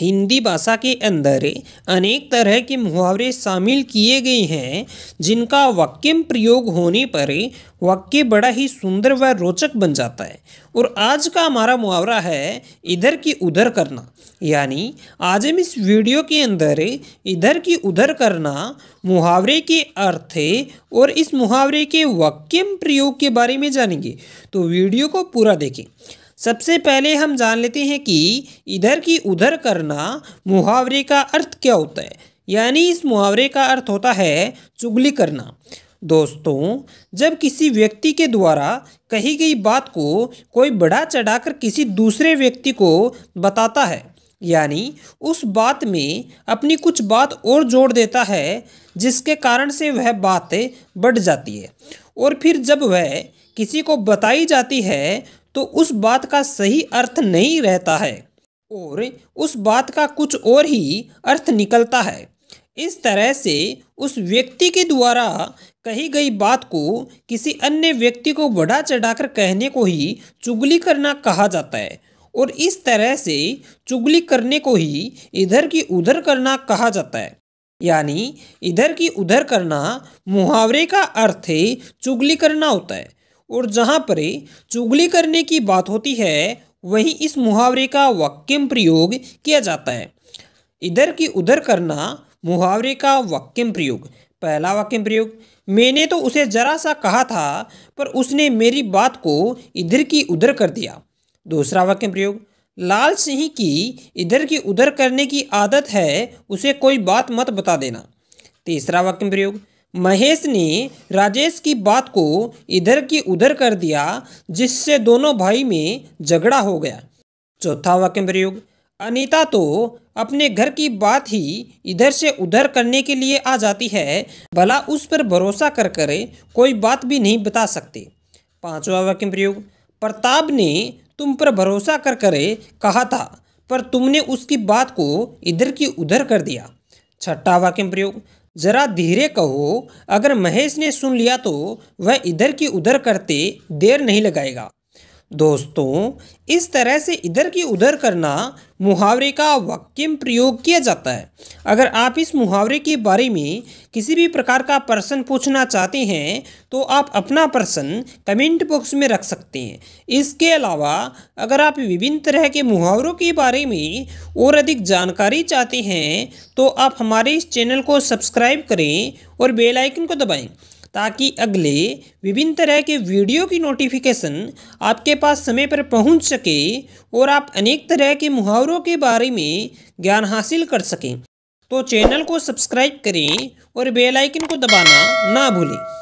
हिंदी भाषा के अंदर अनेक तरह के मुहावरे शामिल किए गए हैं जिनका वाक्य में प्रयोग होने पर वाक्य बड़ा ही सुंदर व रोचक बन जाता है और आज का हमारा मुहावरा है इधर की उधर करना यानी आज हम इस वीडियो के अंदर इधर की उधर करना मुहावरे के अर्थ और इस मुहावरे के वाक्य प्रयोग के बारे में जानेंगे तो वीडियो को पूरा देखें सबसे पहले हम जान लेते हैं कि इधर की उधर करना मुहावरे का अर्थ क्या होता है यानी इस मुहावरे का अर्थ होता है चुगली करना दोस्तों जब किसी व्यक्ति के द्वारा कही गई बात को कोई बढ़ा चढ़ाकर किसी दूसरे व्यक्ति को बताता है यानी उस बात में अपनी कुछ बात और जोड़ देता है जिसके कारण से वह बात बढ़ जाती है और फिर जब वह किसी को बताई जाती है तो उस बात का सही अर्थ नहीं रहता है और उस बात का कुछ और ही अर्थ निकलता है इस तरह से उस व्यक्ति के द्वारा कही गई बात को किसी अन्य व्यक्ति को बढ़ा चढ़ाकर कहने को ही चुगली करना कहा जाता है और इस तरह से चुगली करने को ही इधर की उधर करना कहा जाता है यानी इधर की उधर करना मुहावरे का अर्थ है चुगली करना होता है और जहाँ पर चुगली करने की बात होती है वहीं इस मुहावरे का वाक्यम प्रयोग किया जाता है इधर की उधर करना मुहावरे का वाक्यम प्रयोग पहला वाक्यम प्रयोग मैंने तो उसे जरा सा कहा था पर उसने मेरी बात को इधर की उधर कर दिया दूसरा वाक्य प्रयोग लाल सिंह की इधर की उधर करने की आदत है उसे कोई बात मत बता देना तीसरा वाक्य प्रयोग महेश ने राजेश की बात को इधर की उधर कर दिया जिससे दोनों भाई में झगड़ा हो गया चौथा वाक्य प्रयोग अनीता तो अपने घर की बात ही इधर से उधर करने के लिए आ जाती है भला उस पर भरोसा कर कर कोई बात भी नहीं बता सकते पांचवा वाक्य प्रयोग प्रताप ने तुम पर भरोसा कर कर कहा था पर तुमने उसकी बात को इधर की उधर कर दिया छठा वाक्य प्रयोग जरा धीरे कहो अगर महेश ने सुन लिया तो वह इधर की उधर करते देर नहीं लगाएगा दोस्तों इस तरह से इधर की उधर करना मुहावरे का वाक्यम प्रयोग किया जाता है अगर आप इस मुहावरे के बारे में किसी भी प्रकार का प्रश्न पूछना चाहते हैं तो आप अपना प्रश्न कमेंट बॉक्स में रख सकते हैं इसके अलावा अगर आप विभिन्न तरह के मुहावरों के बारे में और अधिक जानकारी चाहते हैं तो आप हमारे इस चैनल को सब्सक्राइब करें और बेलाइकन को दबाएँ ताकि अगले विभिन्न तरह के वीडियो की नोटिफिकेशन आपके पास समय पर पहुंच सके और आप अनेक तरह के मुहावरों के बारे में ज्ञान हासिल कर सकें तो चैनल को सब्सक्राइब करें और बेल आइकन को दबाना ना भूलें